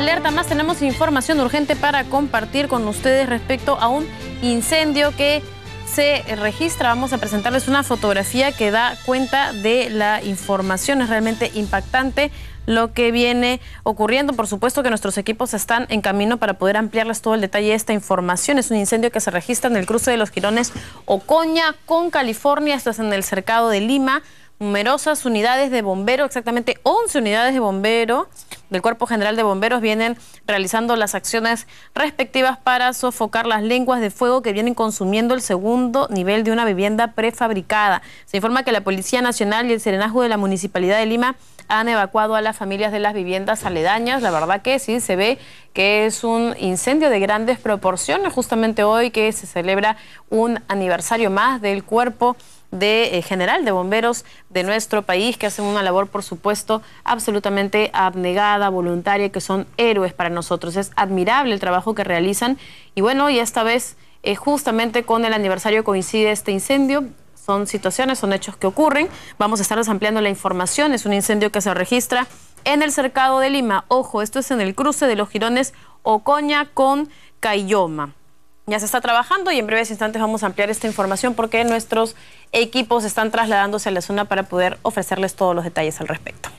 alerta más, tenemos información urgente para compartir con ustedes respecto a un incendio que se registra. Vamos a presentarles una fotografía que da cuenta de la información. Es realmente impactante lo que viene ocurriendo. Por supuesto que nuestros equipos están en camino para poder ampliarles todo el detalle de esta información. Es un incendio que se registra en el cruce de los girones Ocoña con California. Esto es en el cercado de Lima. Numerosas unidades de bomberos, exactamente 11 unidades de bomberos del Cuerpo General de Bomberos vienen realizando las acciones respectivas para sofocar las lenguas de fuego que vienen consumiendo el segundo nivel de una vivienda prefabricada. Se informa que la Policía Nacional y el Serenazgo de la Municipalidad de Lima han evacuado a las familias de las viviendas aledañas. La verdad que sí, se ve que es un incendio de grandes proporciones, justamente hoy que se celebra un aniversario más del cuerpo de, eh, general de bomberos de nuestro país, que hacen una labor, por supuesto, absolutamente abnegada, voluntaria, que son héroes para nosotros. Es admirable el trabajo que realizan. Y bueno, y esta vez, eh, justamente con el aniversario coincide este incendio, son situaciones, son hechos que ocurren. Vamos a estarles ampliando la información. Es un incendio que se registra en el cercado de Lima. Ojo, esto es en el cruce de los girones Ocoña con Cayoma ya se está trabajando y en breves instantes vamos a ampliar esta información porque nuestros equipos están trasladándose a la zona para poder ofrecerles todos los detalles al respecto.